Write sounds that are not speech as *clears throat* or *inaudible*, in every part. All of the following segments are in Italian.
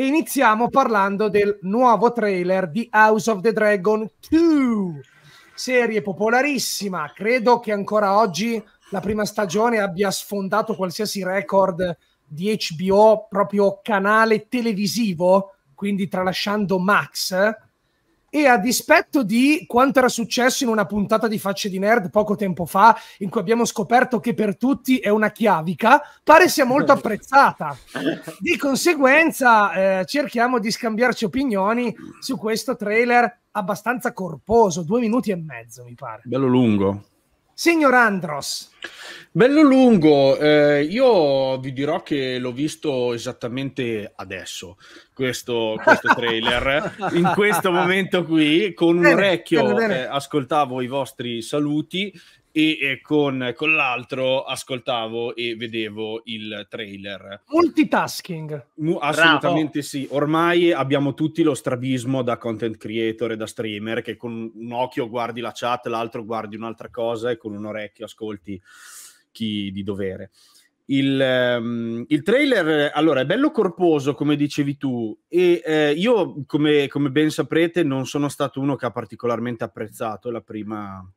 E iniziamo parlando del nuovo trailer di House of the Dragon 2, serie popolarissima. Credo che ancora oggi la prima stagione abbia sfondato qualsiasi record di HBO, proprio canale televisivo, quindi tralasciando Max e a dispetto di quanto era successo in una puntata di Facce di Nerd poco tempo fa, in cui abbiamo scoperto che per tutti è una chiavica, pare sia molto *laughs* apprezzata. Di conseguenza, eh, cerchiamo di scambiarci opinioni su questo trailer abbastanza corposo, due minuti e mezzo, mi pare. Bello lungo. Signor Andros. Bello lungo, eh, io vi dirò che l'ho visto esattamente adesso, questo, questo *laughs* trailer, in questo momento qui, con un orecchio eh, ascoltavo i vostri saluti e con, con, l'altro ascoltavo e vedevo il trailer. Multitasking. assolutamente Bravo. sì. Ormai abbiamo tutti lo strabismo da content creator e da streamer che con un occhio guardi la chat, l'altro guardi un'altra cosa e con un orecchio ascolti chi di dovere. Il, um, il trailer allora è bello corposo come dicevi tu e eh, io come, come ben saprete non sono stato uno che ha particolarmente apprezzato la prima,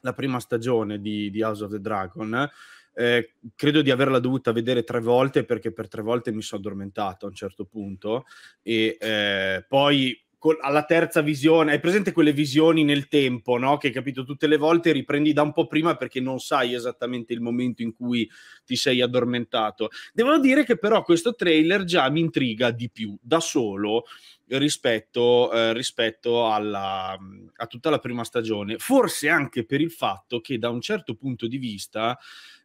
la prima stagione di, di House of the Dragon, eh, credo di averla dovuta vedere tre volte perché per tre volte mi sono addormentato a un certo punto e eh, poi alla terza visione, hai presente quelle visioni nel tempo, no? Che capito tutte le volte riprendi da un po' prima perché non sai esattamente il momento in cui ti sei addormentato. Devo dire che però questo trailer già mi intriga di più da solo rispetto, eh, rispetto alla, a tutta la prima stagione, forse anche per il fatto che da un certo punto di vista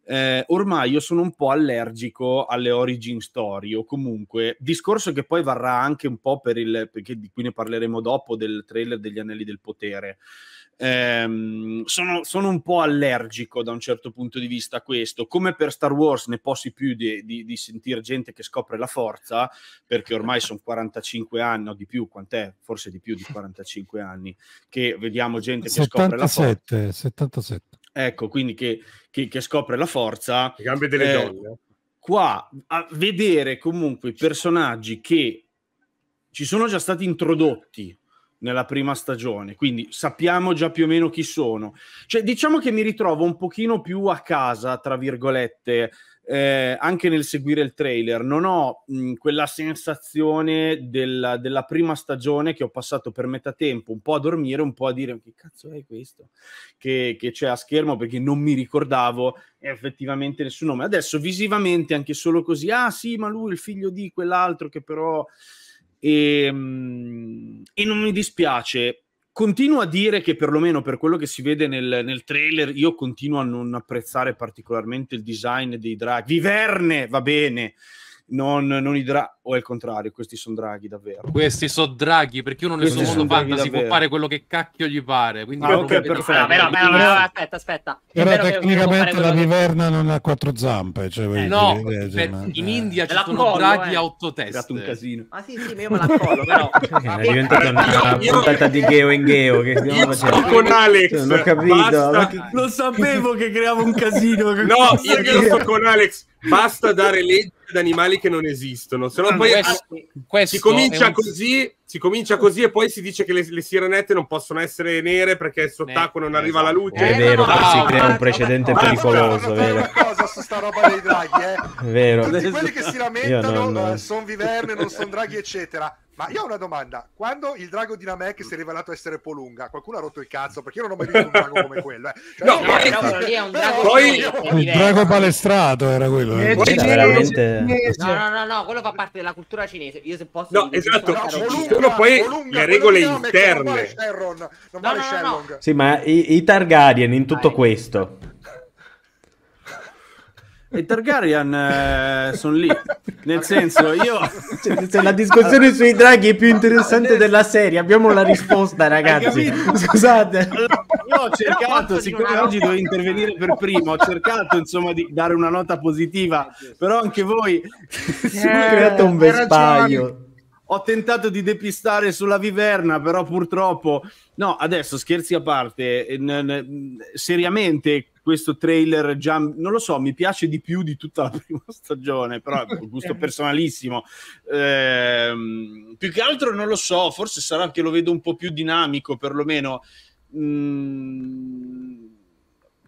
eh, ormai io sono un po' allergico alle origin story o comunque discorso che poi varrà anche un po' per il perché di cui ne parleremo dopo del trailer degli anelli del potere. Eh, sono, sono, un po' allergico da un certo punto di vista a questo. Come per Star Wars ne posso più di, di, di sentire gente che scopre la forza, perché ormai sono 45 anni, o di più, quant'è? Forse di più di 45 anni, che vediamo gente che 77, scopre la forza. 77 ecco, quindi che, che, che scopre la forza. Le gambe delle eh, donne. Qua, a vedere comunque i personaggi che ci sono già stati introdotti nella prima stagione, quindi sappiamo già più o meno chi sono. Cioè, diciamo che mi ritrovo un pochino più a casa, tra virgolette, eh, anche nel seguire il trailer, non ho mh, quella sensazione della, della, prima stagione che ho passato per metà tempo, un po' a dormire, un po' a dire che cazzo è questo che, che c'è a schermo perché non mi ricordavo effettivamente nessun nome. Adesso visivamente anche solo così, ah sì, ma lui il figlio di quell'altro che però... E, mh, e non mi dispiace Continuo a dire che perlomeno per quello che si vede nel, nel, trailer, io continuo a non apprezzare particolarmente il design dei draghi. Viverne va bene, non, non i draghi, o è il contrario, questi sono draghi davvero. Questi sono draghi, perché uno nel suo mondo fantasy può fare quello che cacchio gli pare. Quindi ah, okay, perfetto. Ah, però, però, però, aspetta, aspetta. Però tecnicamente la viverna non ha quattro zampe. Cioè, eh, no, dire, per, cioè, ma... in India eh, ci sono draghi eh. a otto teste. un casino. Ma ah, sì, sì, io me la collo, però. *laughs* Eh, è diventata una puntata di Geo in Geo che con cioè, Alex. Non ho capito. Lo sapevo che creavo un casino. No, io sto con Alex Basta dare leggi ad animali che non esistono, se no poi questo, si, comincia un... così, si comincia così e poi si dice che le, le sirenette non possono essere nere perché sott'acqua non arriva la luce. È vero, no, si crea un precedente pericoloso. Vero. su sta roba dei draghi, Vero. Tutti quelli che si lamentano non, no. sono viverne, non sono draghi, eccetera ma io ho una domanda, quando il drago di Namek si è rivelato essere Polunga, qualcuno ha rotto il cazzo perché io non ho mai visto un drago come quello. Eh. Cioè, no, no, lì è un drago, poi... il drago palestrato era quello. Eh. Poi, era veramente... no, no, no, no, quello fa parte della cultura cinese. Io se posso... No, esatto, no, Polunga, sono poi Polunga, le regole interne. Non vale Sharon, non vale no, Sì, ma i, i Targaryen in tutto questo e Targaryen eh, sono lì. Nel senso, io. Cioè, se la discussione allora... sui draghi è più interessante adesso... della serie, abbiamo la risposta, ragazzi. Scusate. Allora, io ho cercato, siccome oggi devo intervenire per primo, ho cercato insomma di dare una nota positiva, però anche voi. Eh, sì, creato un vespaio. Ho tentato di depistare sulla viverna, però purtroppo. No, adesso scherzi a parte, eh, n- n- seriamente questo trailer già, non lo so, mi piace di più di tutta la *laughs* prima stagione, però è un gusto *laughs* personalissimo. Eh, più che altro non lo so, forse sarà che lo vedo un po' più dinamico, perlomeno. Mm,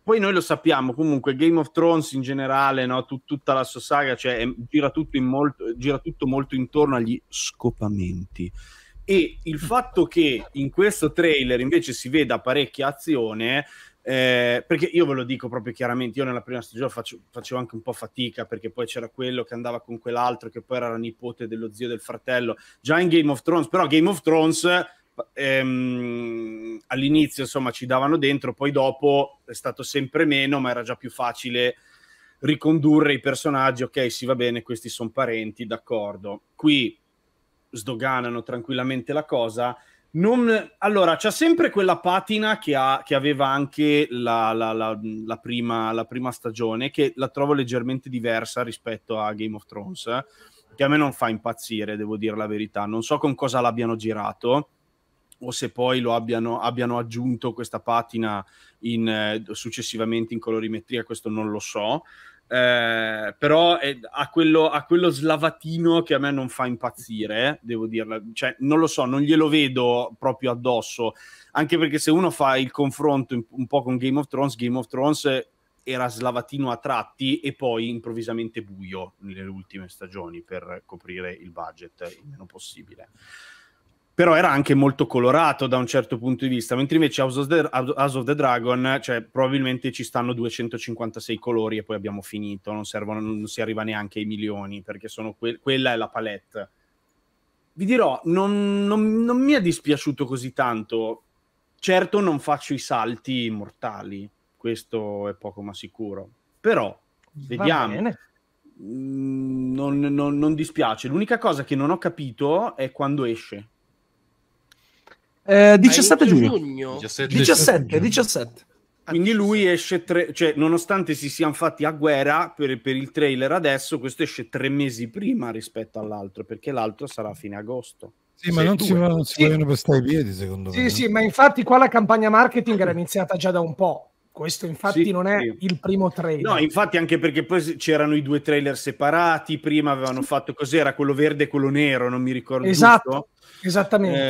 poi noi lo sappiamo, comunque Game of Thrones in generale, no? Tut- tutta la sua saga, cioè, è, gira, tutto in molto, gira tutto molto intorno agli scopamenti. E il fatto che in questo trailer invece si veda parecchia azione eh, perché io ve lo dico proprio chiaramente, io nella prima stagione faccio, facevo anche un po' fatica perché poi c'era quello che andava con quell'altro che poi era la nipote dello zio del fratello, già in Game of Thrones, però Game of Thrones ehm, all'inizio insomma ci davano dentro, poi dopo è stato sempre meno, ma era già più facile ricondurre i personaggi, ok sì va bene, questi sono parenti, d'accordo. Qui sdoganano tranquillamente la cosa non, allora, c'è sempre quella patina che, ha, che aveva anche la, la, la, prima, la, prima, stagione, che la trovo leggermente diversa rispetto a Game of Thrones, che a me non fa impazzire, devo dire la verità. Non so con cosa l'abbiano girato o se poi lo abbiano, abbiano aggiunto questa patina in, eh, successivamente in colorimetria, questo non lo so eh, però è, ha, quello, ha, quello, slavatino che a me non fa impazzire, eh, devo dirla. Cioè, non lo so, non glielo vedo proprio addosso, anche perché se uno fa il confronto un po' con Game of Thrones, Game of Thrones era slavatino a tratti e poi improvvisamente buio nelle ultime stagioni per coprire il budget il meno possibile però era anche molto colorato da un certo punto di vista, mentre invece House of the, House of the Dragon, cioè probabilmente ci stanno 256 colori e poi abbiamo finito, non, servono, non si arriva neanche ai milioni, perché que- quella è la palette. Vi dirò, non, non, non mi è dispiaciuto così tanto, certo non faccio i salti mortali, questo è poco ma sicuro, però vediamo. Mm, non, non dispiace, l'unica cosa che non ho capito è quando esce eh, 17 giugno. giugno. 17, 17, giugno. 17. Quindi ah, lui esce tre, cioè nonostante si siano fatti a guerra per, per, il trailer adesso, questo esce tre mesi prima rispetto all'altro, perché l'altro sarà a fine agosto. Sì, ma non, si, non si, sì. vogliono pestare i piedi secondo sì, me. Sì, sì, ma infatti qua la campagna marketing era iniziata già da un po'. Questo infatti sì, non è sì. il primo trailer. No, infatti anche perché poi c'erano i due trailer separati, prima avevano sì. fatto cos'era, quello verde e quello nero, non mi ricordo esatto. Giusto. Esattamente.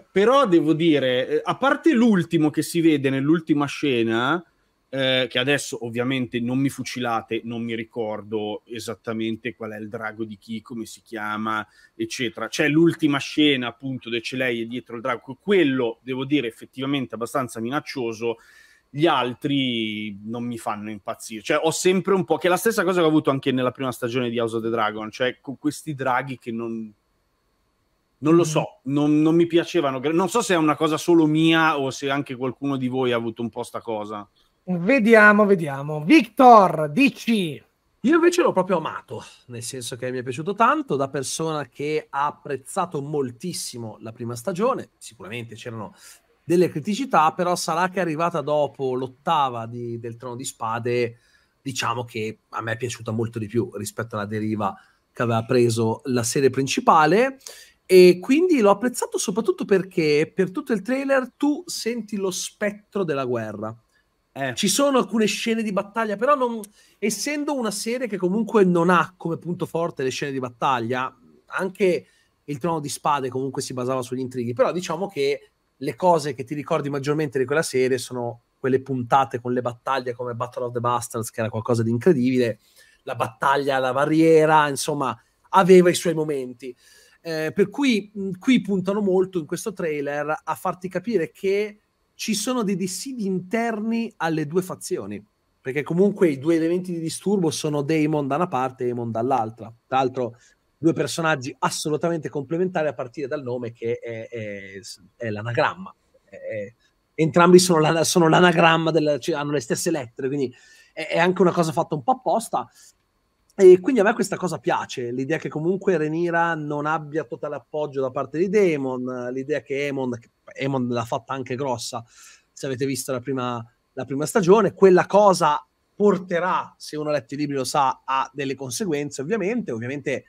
Eh, però devo dire, eh, a parte l'ultimo che si vede nell'ultima scena, eh, che adesso ovviamente non mi fucilate, non mi ricordo esattamente qual è il drago di chi, come si chiama, eccetera. C'è l'ultima scena appunto dove c'è lei dietro il drago, quello devo dire effettivamente abbastanza minaccioso gli altri non mi fanno impazzire. Cioè, ho sempre un po'. che è la stessa cosa che ho avuto anche nella prima stagione di House of the Dragon, cioè con questi draghi che non. Non lo mm. so, non, non mi piacevano. Non so se è una cosa solo mia o se anche qualcuno di voi ha avuto un po' sta cosa. Vediamo, vediamo. Victor, dici. Io invece l'ho proprio amato, nel senso che mi è piaciuto tanto, da persona che ha apprezzato moltissimo la prima stagione, sicuramente c'erano delle criticità, però sarà che arrivata dopo l'ottava di, del Trono di Spade, diciamo che a me è piaciuta molto di più rispetto alla deriva che aveva preso la serie principale e quindi l'ho apprezzato soprattutto perché per tutto il trailer tu senti lo spettro della guerra. Eh. Ci sono alcune scene di battaglia, però non, essendo una serie che comunque non ha come punto forte le scene di battaglia, anche il trono di spade comunque si basava sugli intrighi, però diciamo che le cose che ti ricordi maggiormente di quella serie sono quelle puntate con le battaglie come Battle of the Bastards, che era qualcosa di incredibile, la battaglia alla barriera, insomma, aveva i suoi momenti. Eh, per cui mh, qui puntano molto in questo trailer a farti capire che ci sono dei dissidi interni alle due fazioni, perché comunque i due elementi di disturbo sono Daemon da una parte e Daemon dall'altra. Tra l'altro due personaggi assolutamente complementari a partire dal nome che è, è, è l'anagramma. È, entrambi sono, la, sono l'anagramma, del, cioè hanno le stesse lettere, quindi è, anche una cosa fatta un po' apposta. E quindi a me questa cosa piace, l'idea che comunque Renira non abbia totale appoggio da parte di Demon, l'idea che Emon, Emon l'ha fatta anche grossa, se avete visto la prima, la prima stagione, quella cosa porterà, se uno ha letto i libri lo sa, a delle conseguenze ovviamente, ovviamente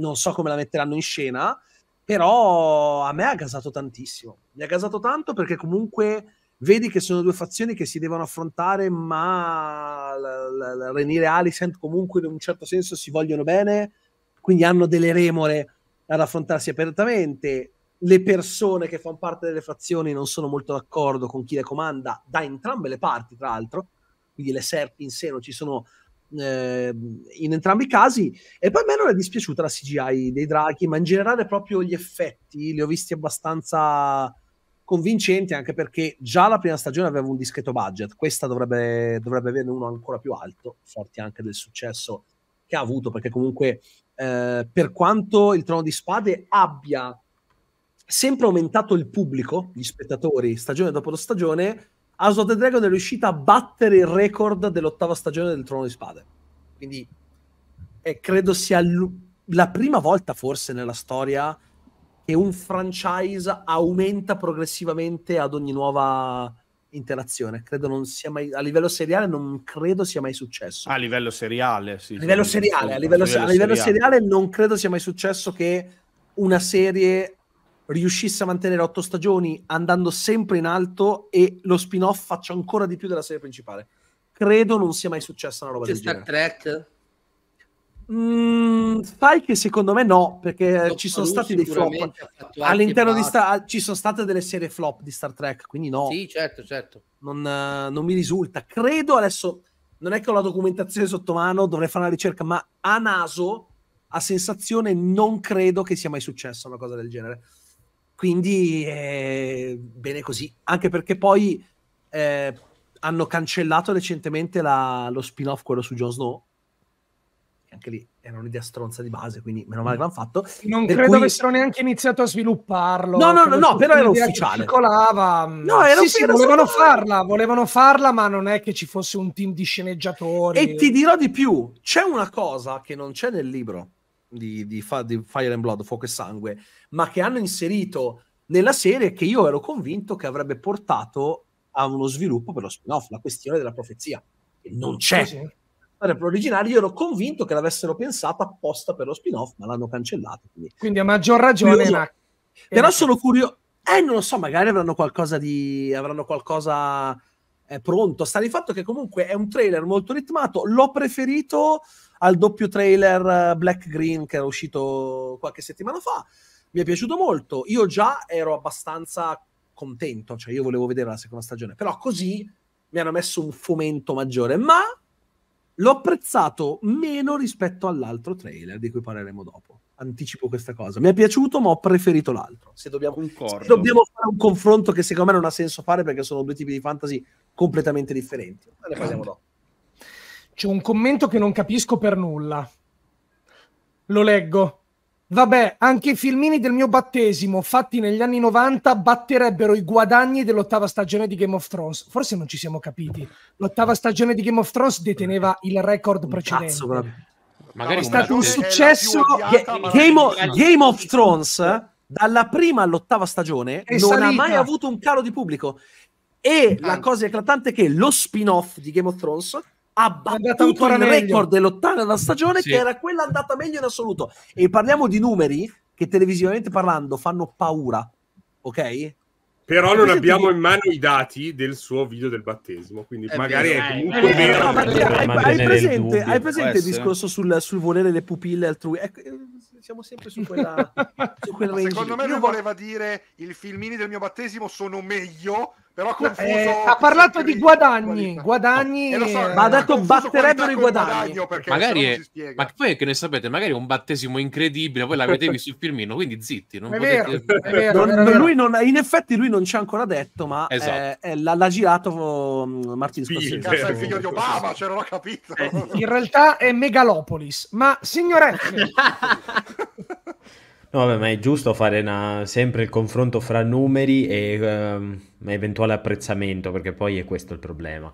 non so come la metteranno in scena, però a me ha gasato tantissimo. Mi ha gasato tanto perché comunque vedi che sono due fazioni che si devono affrontare, ma Renire e Alicent comunque in un certo senso si vogliono bene, quindi hanno delle remore ad affrontarsi apertamente. Le persone che fanno parte delle fazioni non sono molto d'accordo con chi le comanda, da entrambe le parti, tra l'altro. Quindi le serpi in seno ci sono eh, in entrambi i casi. E poi a me non è dispiaciuta la CGI dei draghi, ma in generale proprio gli effetti li ho visti abbastanza convincenti, anche perché già la prima stagione aveva un discreto budget, questa dovrebbe, dovrebbe averne uno ancora più alto, forti anche del successo che ha avuto, perché comunque eh, per quanto il Trono di Spade abbia sempre aumentato il pubblico, gli spettatori, stagione dopo stagione, House of the Dragon è riuscita a battere il record dell'ottava stagione del Trono di Spade. Quindi eh, credo sia l- la prima volta forse nella storia che un franchise aumenta progressivamente ad ogni nuova interazione. Credo non sia mai a livello seriale non credo sia mai successo. A livello seriale, sì. A livello seriale, a livello, a livello, a livello seriale. seriale non credo sia mai successo che una serie riuscisse a mantenere otto stagioni andando sempre in alto e lo spin-off faccia ancora di più della serie principale. Credo non sia mai successa una roba C'è del Star genere. Trek? Mm, che secondo me no, perché Dopo ci sono stati dei flop. All'interno di Star ci sono state delle serie flop di Star Trek, quindi no. Sì, certo, certo. Non, eh, non mi risulta. Credo adesso, non è che ho la documentazione sotto mano, dovrei fare una ricerca, ma a naso, a sensazione, non credo che sia mai successa una cosa del genere quindi eh, bene così, anche perché poi eh, hanno cancellato recentemente la, lo spin-off, quello su Jon Snow. E anche lì era un'idea stronza di base, quindi meno male che mm. l'hanno fatto. Non per credo cui... avessero neanche iniziato a svilupparlo. No, no, no, no però era ufficiale. Circolava. No, era sì, sì, volevano farla, volevano farla, ma non è che ci fosse un team di sceneggiatori. E ti dirò di più, c'è una cosa che non c'è nel libro di, di, di Fire and Blood, Fuoco e Sangue, ma che hanno inserito nella serie che io ero convinto che avrebbe portato a uno sviluppo per lo spin-off, la questione della profezia, che non mm, c'è. Sì. L'originale, io ero convinto che l'avessero pensata apposta per lo spin-off, ma l'hanno cancellato. Quindi, quindi a maggior ragione. Ma... Però eh. sono curioso, eh, non lo so, magari avranno qualcosa di. avranno qualcosa eh, pronto. Sta di fatto che comunque è un trailer molto ritmato. L'ho preferito al doppio trailer eh, Black Green che era uscito qualche settimana fa. Mi è piaciuto molto. Io già ero abbastanza contento, cioè io volevo vedere la seconda stagione, però così mi hanno messo un fomento maggiore, ma l'ho apprezzato meno rispetto all'altro trailer di cui parleremo dopo. Anticipo questa cosa. Mi è piaciuto, ma ho preferito l'altro. Se dobbiamo, se dobbiamo fare un confronto che secondo me non ha senso fare perché sono due tipi di fantasy completamente differenti. Ne parliamo dopo. C'è un commento che non capisco per nulla. Lo leggo. Vabbè, anche i filmini del mio battesimo, fatti negli anni 90, batterebbero i guadagni dell'ottava stagione di Game of Thrones. Forse non ci siamo capiti. L'ottava stagione di Game of Thrones deteneva il record precedente. Cazzo, proprio. Magari è stato un successo. Odiata, Game, of, Game, of, Thrones, dalla prima all'ottava stagione, non salita. ha mai avuto un calo di pubblico. E la cosa eclatante è che lo spin-off di Game of Thrones ha battuto il record dell'ottava stagione sì. che era quella andata meglio in assoluto e parliamo di numeri che televisivamente parlando fanno paura ok? Però non abbiamo in mano i dati del suo video del battesimo, quindi è magari vero, è comunque vero. No, hai, hai, presente, il, hai presente il discorso sul, sul, volere le pupille altrui? Ecco, siamo sempre su quella, *laughs* su quella Secondo me lui vo- voleva dire i filmini del mio battesimo sono meglio, però confuso. Eh, ha parlato di guadagni, qualità. guadagni, eh, so, ma ha detto batterebbero i guadagni. Magari è, ma poi che ne sapete, magari è un battesimo incredibile, voi l'avete visto il filmino, quindi zitti. Non potete... vero, vero, non, vero. Lui non, in effetti lui non ci ha ancora detto, ma esatto. eh, l'ha, l'ha, girato mm, Martin Scorsese. Sì, il figlio di Obama, cioè non capito. Eh, in realtà è Megalopolis, ma signorette... *laughs* No, vabbè, ma è giusto fare una, sempre il confronto fra numeri e ehm, eventuale apprezzamento, perché poi è questo il problema.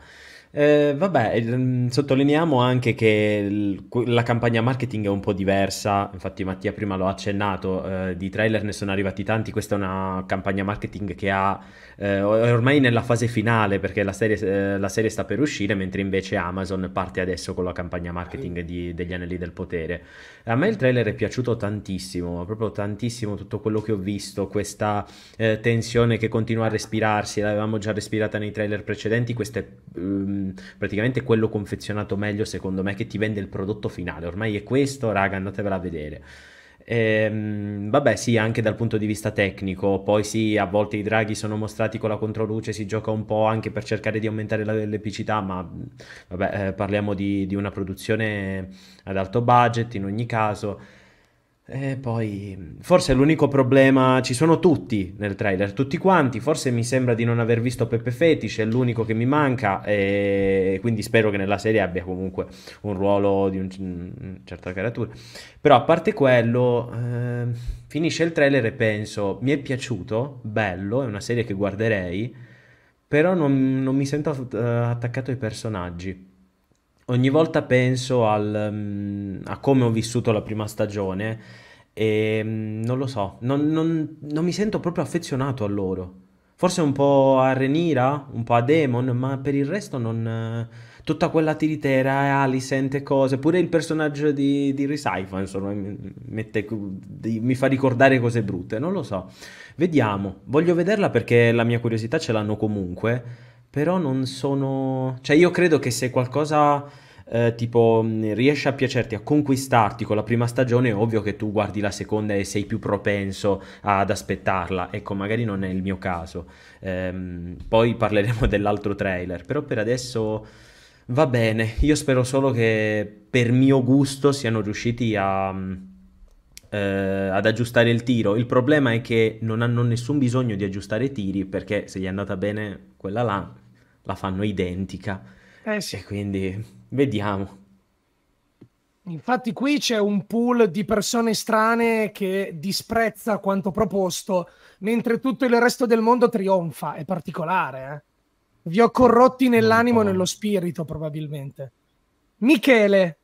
Eh, vabbè, mm, sottolineiamo anche che il, la campagna marketing è un po' diversa, infatti Mattia prima l'ho accennato, eh, di trailer ne sono arrivati tanti, questa è una campagna marketing che ha eh, ormai nella fase finale perché la serie, eh, la serie, sta per uscire, mentre invece Amazon parte adesso con la campagna marketing di, degli Anelli del Potere. A me il trailer è piaciuto tantissimo, proprio tantissimo tutto quello che ho visto, questa eh, tensione che continua a respirarsi, l'avevamo già respirata nei trailer precedenti, questo è ehm, praticamente quello confezionato meglio secondo me che ti vende il prodotto finale, ormai è questo, raga, andatevela a vedere. Ehm, vabbè, sì, anche dal punto di vista tecnico. Poi sì, a volte i draghi sono mostrati con la controluce, si gioca un po' anche per cercare di aumentare la, l'epicità, ma vabbè, eh, parliamo di, di una produzione ad alto budget in ogni caso. E poi, forse l'unico problema, ci sono tutti nel trailer, tutti quanti, forse mi sembra di non aver visto Peppe Fetish, è l'unico che mi manca, e quindi spero che nella serie abbia comunque un ruolo di una certa caratura. Però a parte quello, eh, finisce il trailer e penso, mi è piaciuto, bello, è una serie che guarderei, però non, non mi sento attaccato ai personaggi ogni volta penso al, mm, a come ho vissuto la prima stagione e mm, non lo so, non, non, non mi sento proprio affezionato a loro. Forse un po' a Renira, un po' a Demon, ma per il resto non... Eh, tutta quella tiritera e eh, Alicent e cose, pure il personaggio di, di Recypher, insomma, mette, mi fa ricordare cose brutte, non lo so. Vediamo, voglio vederla perché la mia curiosità ce l'hanno comunque però non sono... Cioè io credo che se qualcosa eh, tipo mm, riesce a piacerti, a conquistarti con la prima stagione, è ovvio che tu guardi la seconda e sei più propenso ad aspettarla. Ecco, magari non è il mio caso. Ehm, poi parleremo *laughs* dell'altro trailer, però per adesso va bene. Io spero solo che per mio gusto siano riusciti a... Mm, eh, ad aggiustare il tiro. Il problema è che non hanno nessun bisogno di aggiustare i tiri perché se gli è andata bene quella là la fanno identica. Eh sì. E quindi vediamo. Infatti qui c'è un pool di persone strane che disprezza quanto proposto, mentre tutto il resto del mondo trionfa. È particolare, eh? Vi ho corrotti nell'animo e nello spirito, probabilmente. Michele.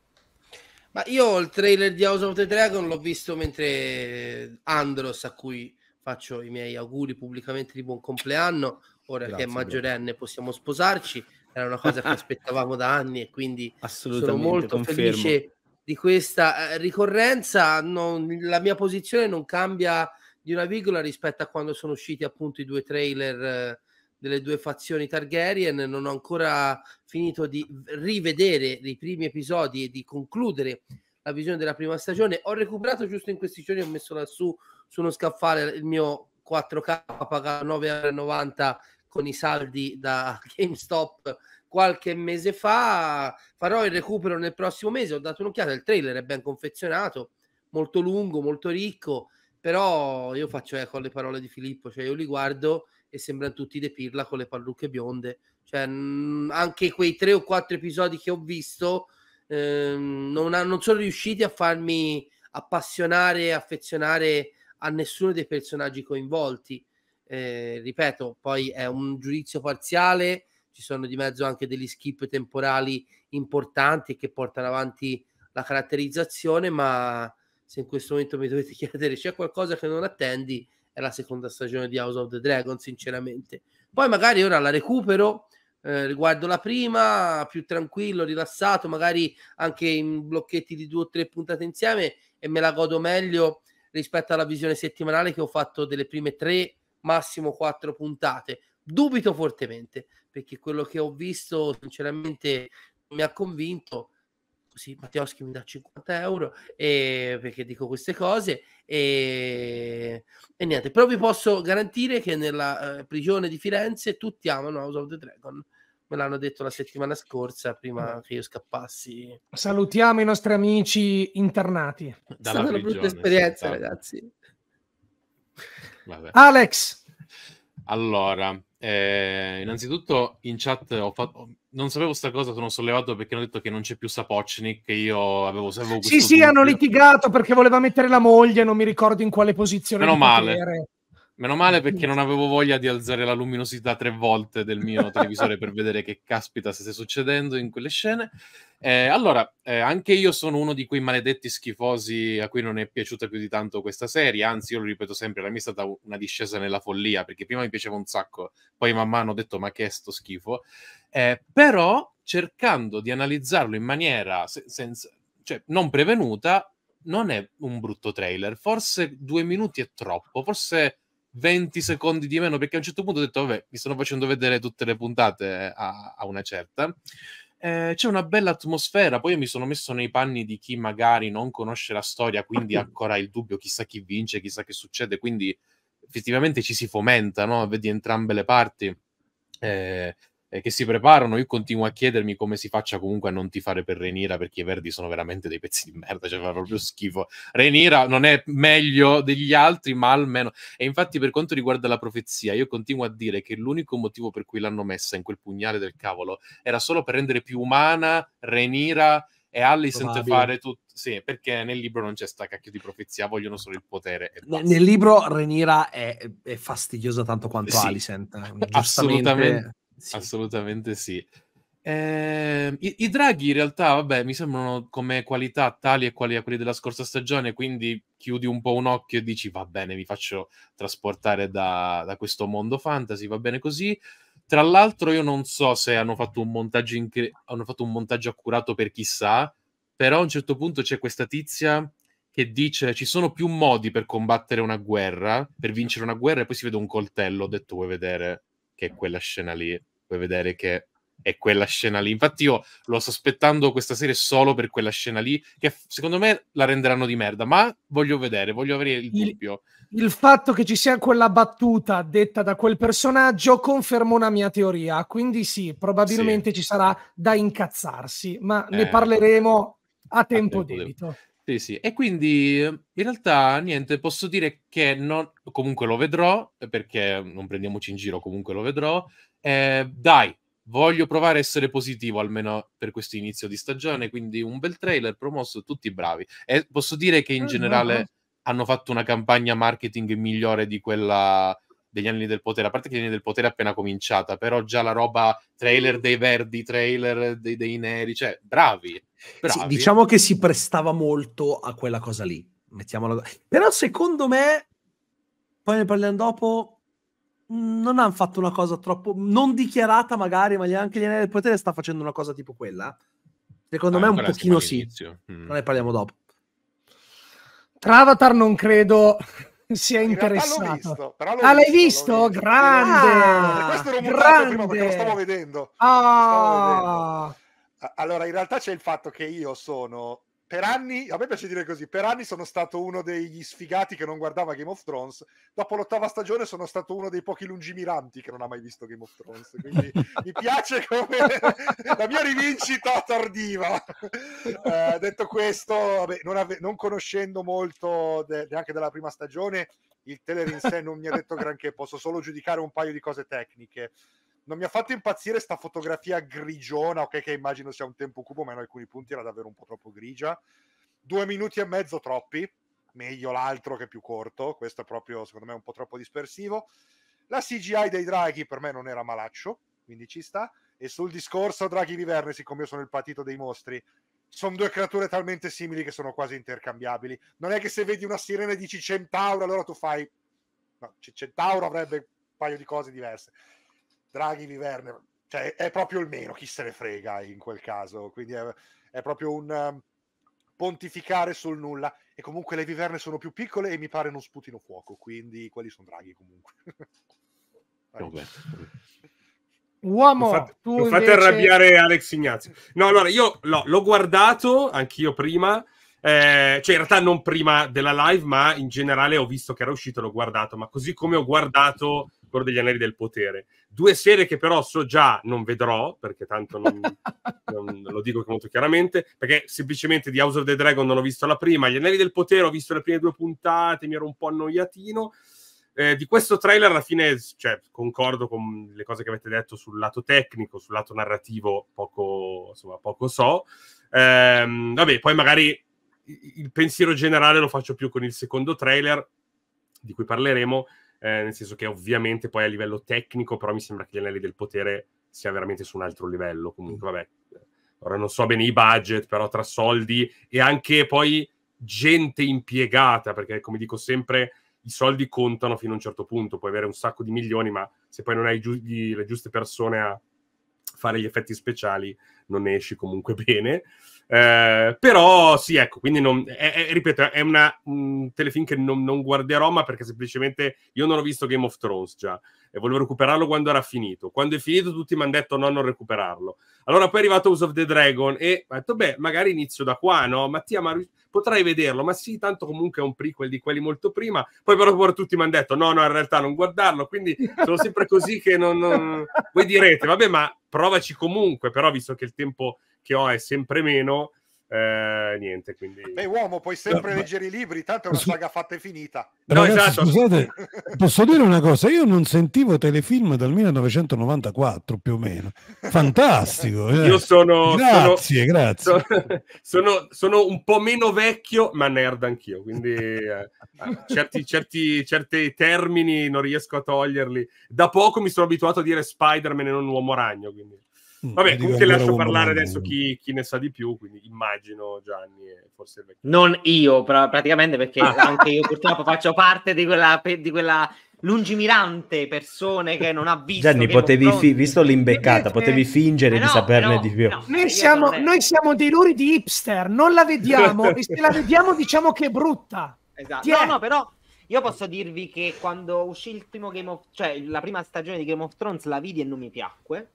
Ma io il trailer di House of the Dragon l'ho visto mentre Andros, a cui faccio i miei auguri pubblicamente di buon compleanno, ora Grazie, che è maggiorenne possiamo sposarci, era una cosa che *laughs* aspettavamo da anni e quindi sono molto confermo. felice di questa eh, ricorrenza. Non, la mia posizione non cambia di una virgola rispetto a quando sono usciti appunto i due trailer eh, delle due fazioni Targaryen. Non ho ancora finito di rivedere i primi episodi e di concludere la visione della prima stagione. Ho recuperato giusto in questi giorni, ho messo lassù su uno scaffale il mio 4K pagato 9,90 con i saldi da *laughs* GameStop qualche mese fa. Farò il recupero nel prossimo mese. Ho dato un'occhiata, il trailer è ben confezionato, molto lungo, molto ricco. Però io faccio eco eh, alle parole di Filippo, cioè io li guardo e sembrano tutti De Pirla con le parrucche bionde. Cioè, mh, mm, anche quei tre o quattro episodi che ho visto ehm, non, ha, non sono riusciti a farmi appassionare e affezionare a nessuno dei personaggi coinvolti. Eh, ripeto, poi è un giudizio parziale, ci sono di mezzo anche degli skip temporali importanti che portano avanti la caratterizzazione, ma se in questo momento mi dovete *laughs* chiedere c'è qualcosa che non attendi, è la seconda stagione di House of the Dragon, sinceramente. Poi magari ora la recupero, eh, riguardo la prima, più tranquillo, rilassato, magari anche in blocchetti di due o tre puntate insieme e me la godo meglio rispetto alla visione settimanale che ho fatto delle prime tre, massimo quattro puntate. Dubito fortemente perché quello che ho visto sinceramente mi ha convinto. Sì, Mattioschi mi dà 50 euro e, perché dico queste cose e, e, niente, però vi posso garantire che nella eh, prigione di Firenze tutti amano House of the Dragon me l'hanno detto la settimana scorsa prima che io scappassi. Salutiamo i nostri amici internati. È stata una brutta esperienza, sì, esatto. ragazzi. Vabbè. Alex. Allora, eh, innanzitutto in chat ho fatto, non sapevo sta cosa, sono sollevato perché hanno detto che non c'è più Sapocnik, che io avevo sempre Sì, sì, dubbio. hanno litigato perché voleva mettere la moglie, non mi ricordo in quale posizione. Meno male. Potere. Meno male perché non avevo voglia di alzare la luminosità tre volte del mio televisore per vedere che caspita stesse succedendo in quelle scene. Eh, allora, eh, anche io sono uno di quei maledetti schifosi a cui non è piaciuta più di tanto questa serie, anzi io lo ripeto sempre, la mia è stata una discesa nella follia, perché prima mi piaceva un sacco, poi man mano ho detto ma che è sto schifo, eh, però cercando di analizzarlo in maniera se- senza, cioè, non prevenuta, non è un brutto trailer, forse due minuti è troppo, forse 20 secondi di meno perché a un certo punto ho detto vabbè mi stanno facendo vedere tutte le puntate a, a una certa eh, c'è una bella atmosfera poi io mi sono messo nei panni di chi magari non conosce la storia quindi ah, ancora il dubbio chissà chi vince chissà che succede quindi effettivamente ci si fomenta no? vedi entrambe le parti eh, eh, che si preparano. Io continuo a chiedermi come si faccia comunque a non tifare per Renira perché i verdi sono veramente dei pezzi di merda, cioè fa proprio schifo. Renira non è meglio degli altri, ma almeno. E infatti, per quanto riguarda la profezia, io continuo a dire che l'unico motivo per cui l'hanno messa in quel pugnale del cavolo era solo per rendere più umana Renira e Alice sente fare tutto. Sì, perché nel libro non c'è sta cacchio di profezia, vogliono solo il potere. Nel, nel libro Renira è, è fastidiosa tanto quanto sì, Alicent. Eh, *laughs* Assolutamente. Sì. Assolutamente sì. Eh, i, i, draghi in realtà, vabbè, mi sembrano come qualità tali e quali a quelli della scorsa stagione, quindi chiudi un po' un occhio e dici va bene, mi faccio trasportare da, da questo mondo fantasy, va bene così. Tra l'altro io non so se hanno fatto un montaggio, incre- hanno fatto un montaggio accurato per chissà, però a un certo punto c'è questa tizia che dice ci sono più modi per combattere una guerra, per vincere una guerra e poi si vede un coltello, ho detto vuoi vedere che è quella scena lì. Puoi vedere che è quella scena lì. Infatti, io lo sto aspettando questa serie solo per quella scena lì, che secondo me la renderanno di merda. Ma voglio vedere, voglio avere il dubbio. Il, il fatto che ci sia quella battuta detta da quel personaggio conferma una mia teoria. Quindi, sì, probabilmente sì. ci sarà da incazzarsi, ma eh, ne parleremo a tempo, a tempo debito. debito. Sì, sì. E quindi ehm, in realtà niente, posso dire che non, comunque lo vedrò, eh, perché non prendiamoci in giro, comunque lo vedrò. Eh, dai, voglio provare a essere positivo almeno per questo inizio di stagione, quindi un bel trailer promosso, tutti bravi. E posso dire che in ah, generale hanno fatto una campagna marketing migliore di quella degli anni del potere, a parte che gli anni del potere è appena cominciata, però già la roba trailer dei verdi, trailer dei, dei neri, cioè bravi sì, diciamo che si prestava molto a quella cosa lì. Mettiamola... Però secondo me, poi ne parliamo dopo, non hanno fatto una cosa troppo non dichiarata magari, ma neanche l'Iene del Potere sta facendo una cosa tipo quella. Secondo ah, me un pochino sì. Mm. Non ne parliamo dopo. Travatar non credo *laughs* sia In interessato. Visto, ah, l'hai visto? visto? Grande! Ah, questo era un grande. prima perché lo stavo vedendo. Ah. Lo stavo ah. vedendo. Allora, in realtà c'è il fatto che io sono per anni, a me piace dire così, per anni sono stato uno degli sfigati che non guardava Game of Thrones, dopo l'ottava stagione sono stato uno dei pochi lungimiranti che non ha mai visto Game of Thrones, quindi *laughs* mi piace come *laughs* la mia rivincita tardiva. Eh, detto questo, vabbè, non, ave- non, conoscendo molto de- neanche della prima stagione, il trailer in sé non mi ha detto granché, posso solo giudicare un paio di cose tecniche non mi ha fatto impazzire sta fotografia grigiona, ok che immagino sia un tempo cubo, ma in alcuni punti era davvero un po' troppo grigia. Due minuti e mezzo troppi, meglio l'altro che più corto, questo è proprio secondo me un po' troppo dispersivo. La CGI dei draghi per me non era malaccio, quindi ci sta. E sul discorso draghi di Verne, siccome io sono il patito dei mostri, sono due creature talmente simili che sono quasi intercambiabili. Non è che se vedi una sirena e dici centauro, allora tu fai... No, centauro avrebbe un paio di cose diverse Draghi Viverne, cioè è proprio il meno, chi se ne frega in quel caso, quindi è, è proprio un um, pontificare sul nulla e comunque le Viverne sono più piccole e mi pare non sputino fuoco, quindi quelli sono Draghi comunque. okay. *laughs* Uomo, fate, invece... arrabbiare Alex Ignazio. No, allora io no, l'ho guardato anch'io prima. Eh, cioè, in realtà non prima della live, ma in generale ho visto che era uscito e l'ho guardato. Ma così come ho guardato quello degli anelli del potere. Due serie che però so già non vedrò, perché tanto non, *laughs* non lo dico molto chiaramente, perché semplicemente di House of the Dragon non ho visto la prima, gli anelli del potere ho visto le prime due puntate, mi ero un po' annoiatino. Eh, di questo trailer alla fine cioè, concordo con le cose che avete detto sul lato tecnico, sul lato narrativo poco, insomma, poco so. Ehm, vabbè, poi magari il pensiero generale lo faccio più con il secondo trailer di cui parleremo, eh, nel senso che ovviamente poi a livello tecnico, però mi sembra che gli anelli del potere sia veramente su un altro livello. Comunque, vabbè, eh, ora non so bene i budget, però tra soldi e anche poi gente impiegata, perché come dico sempre, i soldi contano fino a un certo punto, puoi avere un sacco di milioni, ma se poi non hai giu- di, le giuste persone a fare gli effetti speciali, non ne esci comunque *laughs* bene. Eh, però sì, ecco, quindi non, è, è, ripeto, è una, un telefilm che non, non, guarderò, ma perché semplicemente io non ho visto Game of Thrones già e volevo recuperarlo quando era finito. Quando è finito tutti mi hanno detto no, non recuperarlo. Allora poi è arrivato House of the Dragon e ho detto, beh, magari inizio da qua, no? Mattia, ma potrai vederlo, ma sì, tanto comunque è un prequel di quelli molto prima. Poi però pure tutti mi hanno detto no, no, in realtà non guardarlo, quindi sono sempre così che non... non... *laughs* Voi direte, vabbè, ma provaci comunque, però visto che il, tempo che ho è sempre meno. Eh, niente, quindi... Beh, uomo, puoi sempre no, leggere ma... i libri, tanto è una saga fatta e finita. No, esatto. scusate, *laughs* posso dire una cosa? Io non sentivo telefilm dal 1994 più o meno. Fantastico. Eh. Io sono... Grazie, sono, grazie. *laughs* Sono, sono, un po' meno vecchio, ma nerd anch'io, quindi eh, eh, certi, certi, certi termini non riesco a toglierli. Da poco mi sono abituato a dire Spider-Man e non Uomo Ragno, quindi... Mm, Vabbè, comunque lascio parlare adesso chi, chi, ne sa di più, quindi immagino Gianni e forse Non io, pra- praticamente, perché ah. anche io purtroppo faccio parte di quella, di quella lungimirante persone che non ha visto. Gianni, potevi fi- visto l'imbeccata, eh, potevi eh, fingere eh, no, di saperne no, di più. No, noi, siamo, noi, siamo, dei luri di hipster, non la vediamo *laughs* e se la vediamo diciamo che è brutta. Esatto. No, no, però io posso dirvi che quando uscì il primo Game of cioè la prima stagione di Game of Thrones la vidi e non mi piacque.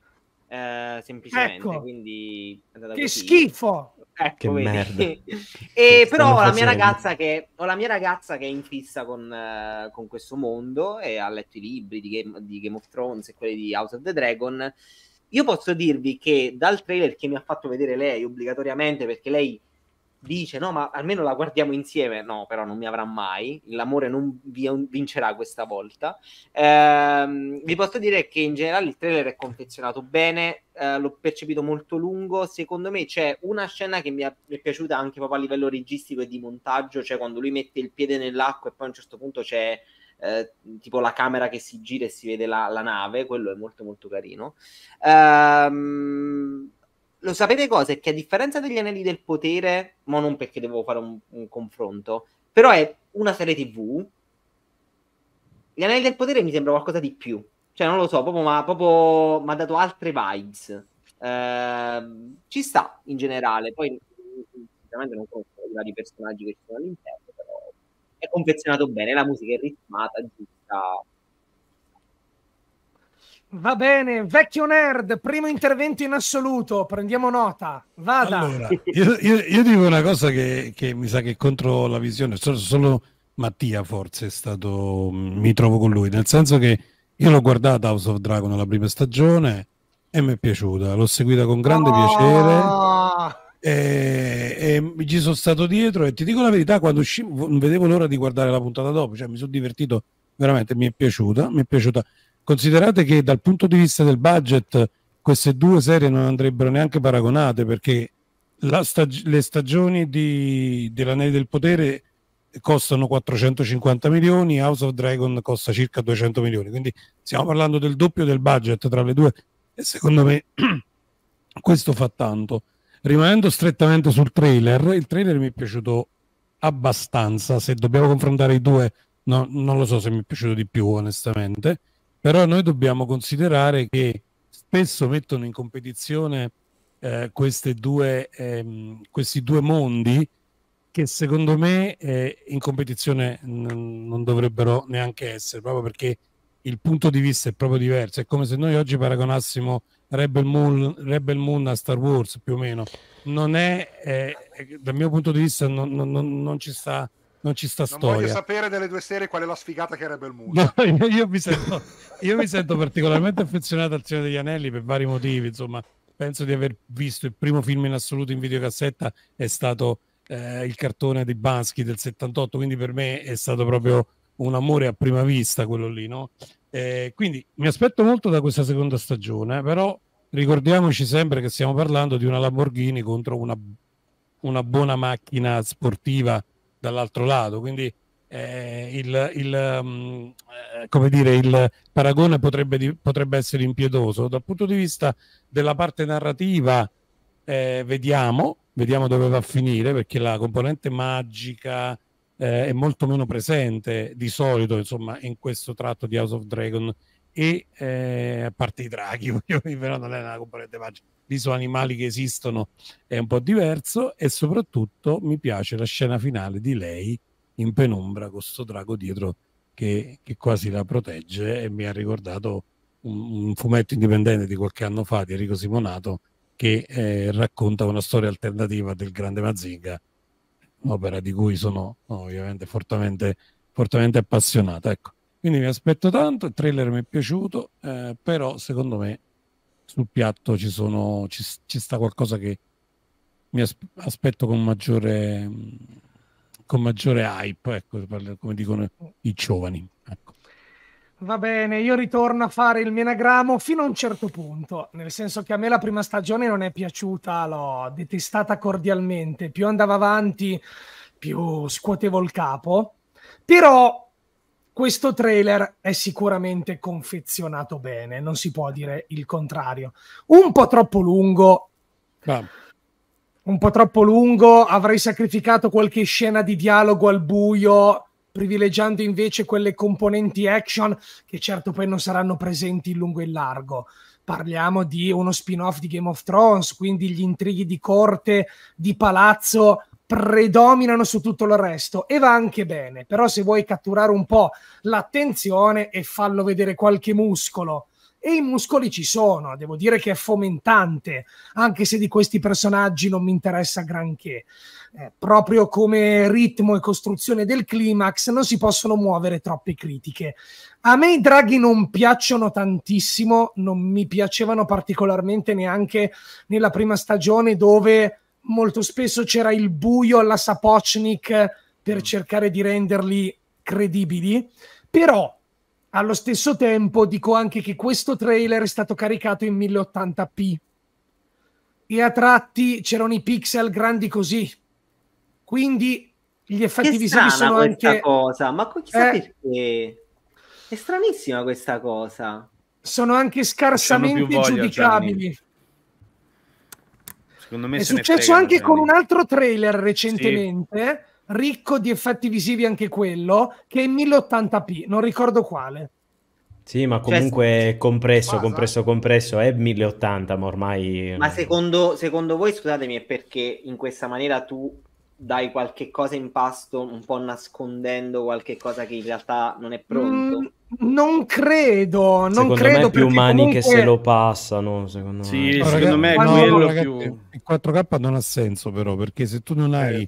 Eh, semplicemente. Ecco, quindi che così. schifo! Ecco, che vedi. merda. *laughs* e però ho la, mia ragazza che, ho la mia ragazza che è infissa con, uh, con questo mondo e ha letto i libri di Game, di Game of Thrones e quelli di House of the Dragon. Io posso dirvi che dal trailer che mi ha fatto vedere lei obbligatoriamente, perché lei dice no ma almeno la guardiamo insieme no però non mi avrà mai l'amore non vincerà questa volta eh, vi posso dire che in generale il trailer è confezionato bene eh, l'ho percepito molto lungo secondo me c'è una scena che mi è, mi è, piaciuta anche proprio a livello registico e di montaggio cioè quando lui mette il piede nell'acqua e poi a un certo punto c'è eh, tipo la camera che si gira e si vede la, la nave quello è molto molto carino ehm lo sapete cosa? È che a differenza degli anelli del potere, ma non perché devo fare un, un confronto, però è una serie tv. Gli anelli del potere mi sembra qualcosa di più. Cioè, non lo so, proprio, ma proprio mi ha dato altre vibes. Eh, ci sta in generale. Poi, ovviamente, non conosco i vari personaggi che ci sono all'interno, però è confezionato bene. La musica è ritmata, giusta Va bene, vecchio nerd, primo intervento in assoluto, prendiamo nota, vada. Allora, io, io, io, dico una cosa che, che, mi sa che contro la visione, solo, solo Mattia forse è stato, mm, mi trovo con lui, nel senso che io l'ho guardata House of Dragon alla prima stagione e mi è piaciuta, l'ho seguita con grande oh! piacere. E, e, mi ci sono stato dietro e ti dico la verità quando uscivo non vedevo l'ora di guardare la puntata dopo cioè mi sono divertito veramente mi è piaciuta mi è piaciuta Considerate che dal punto di vista del budget queste due serie non andrebbero neanche paragonate perché stag le stagioni di, dell'Anelli del Potere costano 450 milioni, House of Dragon costa circa 200 milioni, quindi stiamo parlando del doppio del budget tra le due e secondo me *clears throat* questo fa tanto. Rimanendo strettamente sul trailer, il trailer mi è piaciuto abbastanza, se dobbiamo confrontare i due no, non lo so se mi è piaciuto di più onestamente però noi dobbiamo considerare che spesso mettono in competizione eh, due, ehm, questi due mondi che secondo me eh, in competizione n- non dovrebbero neanche essere, proprio perché il punto di vista è proprio diverso. È come se noi oggi paragonassimo Rebel Moon, Rebel Moon a Star Wars, più o meno. Non è, eh, eh dal mio punto di vista, non, non, non ci sta non ci sta non storia. voglio sapere delle due serie qual è la sfigata che era Belmuda. No, io, *laughs* io, mi sento, io mi sento particolarmente affezionato al Signore degli Anelli per vari motivi. Insomma, penso di aver visto il primo film in assoluto in videocassetta è stato eh, il cartone di Bansky del 78. Quindi per me è stato proprio un amore a prima vista quello lì, no? Eh, quindi mi aspetto molto da questa seconda stagione, però ricordiamoci sempre che stiamo parlando di una Lamborghini contro una, una buona macchina sportiva dall'altro lato. Quindi eh, il, il um, come dire, il paragone potrebbe, potrebbe, essere impietoso. Dal punto di vista della parte narrativa, eh, vediamo, vediamo dove va a finire, perché la componente magica eh, è molto meno presente di solito, insomma, in questo tratto di House of Dragon e eh, a parte i draghi, *laughs* però non è una componente magica lì sono animali che esistono, è un po' diverso e soprattutto mi piace la scena finale di lei in penombra con sto drago dietro che, che quasi la protegge e mi ha ricordato un, un, fumetto indipendente di qualche anno fa di Enrico Simonato che eh, racconta una storia alternativa del grande Mazinga, opera di cui sono ovviamente fortemente, fortemente appassionata. Ecco. Quindi mi aspetto tanto, il trailer mi è piaciuto, eh, però secondo me sul piatto ci, sono, ci, ci sta qualcosa che mi as- aspetto con maggiore, con maggiore hype, ecco, come dicono i giovani. Ecco. Va bene, io ritorno a fare il menagramo fino a un certo punto, nel senso che a me la prima stagione non è piaciuta, l'ho detestata cordialmente, più andava avanti più scuotevo il capo, però questo trailer è sicuramente confezionato bene, non si può dire il contrario. Un po' troppo lungo. Ah. Un po' troppo lungo, avrei sacrificato qualche scena di dialogo al buio, privilegiando invece quelle componenti action che certo poi non saranno presenti in lungo e in largo. Parliamo di uno spin-off di Game of Thrones, quindi gli intrighi di corte, di palazzo predominano su tutto il resto e va anche bene, però se vuoi catturare un po' l'attenzione e farlo vedere qualche muscolo e i muscoli ci sono, devo dire che è fomentante, anche se di questi personaggi non mi interessa granché. Eh, proprio come ritmo e costruzione del climax non si possono muovere troppe critiche. A me i draghi non piacciono tantissimo, non mi piacevano particolarmente neanche nella prima stagione dove molto spesso c'era il buio alla Sapochnik per mm. cercare di renderli credibili, però allo stesso tempo dico anche che questo trailer è stato caricato in 1080p e a tratti c'erano i pixel grandi così. Quindi gli effetti visivi sono anche cosa, ma chissà eh... perché è stranissima questa cosa. Sono anche scarsamente giudicabili. Secondo me è se successo anche con un altro trailer recentemente, sì. ricco di effetti visivi anche quello, che è 1080p, non ricordo quale. Sì, ma cioè, comunque cioè, compresso, cosa? compresso, compresso, è 1080, ma ormai... Ma secondo, secondo voi, scusatemi, è perché in questa maniera tu dai qualche cosa in pasto, un po' nascondendo qualche cosa che in realtà non è pronto? Mm, non credo, non secondo credo. Me più mani comunque... che se lo passano, secondo sì, me. Sì, secondo me è quello no, più... Il 4K non ha senso però, perché se tu non hai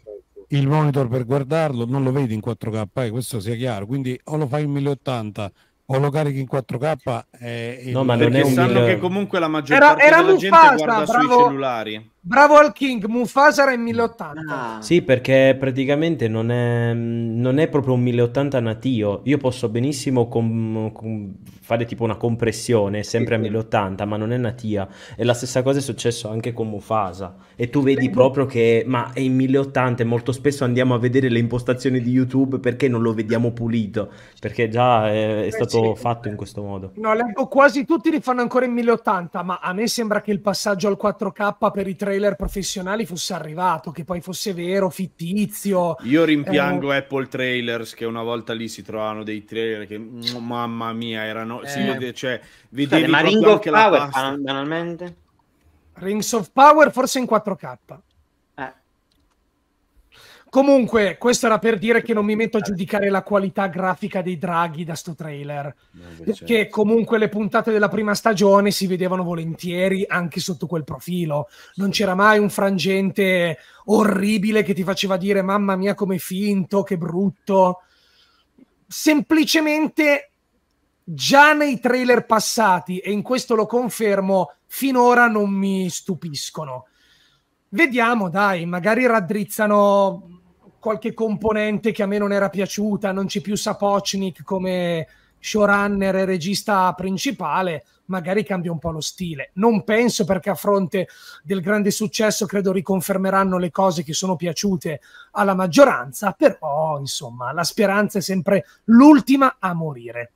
il monitor per guardarlo non lo vedi in 4K, eh, questo sia chiaro, quindi o lo fai in 1080 o lo carichi in 4K. Eh, no, ma non è un sanno mille... che comunque la maggior era, parte era della Mufasa, gente guarda bravo. sui cellulari. Bravo al King, Mufasa era in 1080. Mm. Ah. Sì, perché praticamente non è, non è, proprio un 1080 natio. Io posso benissimo com, com, fare tipo una compressione sempre sì, a 1080, sì. ma non è natia. E la stessa cosa è successo anche con Mufasa. E tu vedi sì. proprio che ma è in 1080 e molto spesso andiamo a vedere le impostazioni di YouTube perché non lo vediamo pulito, perché già è, è stato fatto in questo modo. No, leggo quasi tutti li fanno ancora in 1080, ma a me sembra che il passaggio al 4K per i 3 trailer professionali fosse arrivato, che poi fosse vero, fittizio. Io rimpiango eh, Apple Trailers che una volta lì si trovavano dei trailer che mm, mamma mia erano... Eh. Si vede, cioè, vedevi Scusate, ma Ring of Power banalmente? Rings of Power forse in 4K. Comunque, questo era per dire che non mi metto a giudicare la qualità grafica dei draghi da sto trailer. perché certo. comunque le puntate della prima stagione si vedevano volentieri anche sotto quel profilo. Non c'era mai un frangente orribile che ti faceva dire mamma mia come finto, che brutto. Semplicemente già nei trailer passati, e in questo lo confermo, finora non mi stupiscono. Vediamo, dai, magari raddrizzano qualche componente che a me non era piaciuta, non c'è più Sapocnik come showrunner e regista principale, magari cambia un po' lo stile. Non penso perché a fronte del grande successo credo riconfermeranno le cose che sono piaciute alla maggioranza, però insomma la speranza è sempre l'ultima a morire.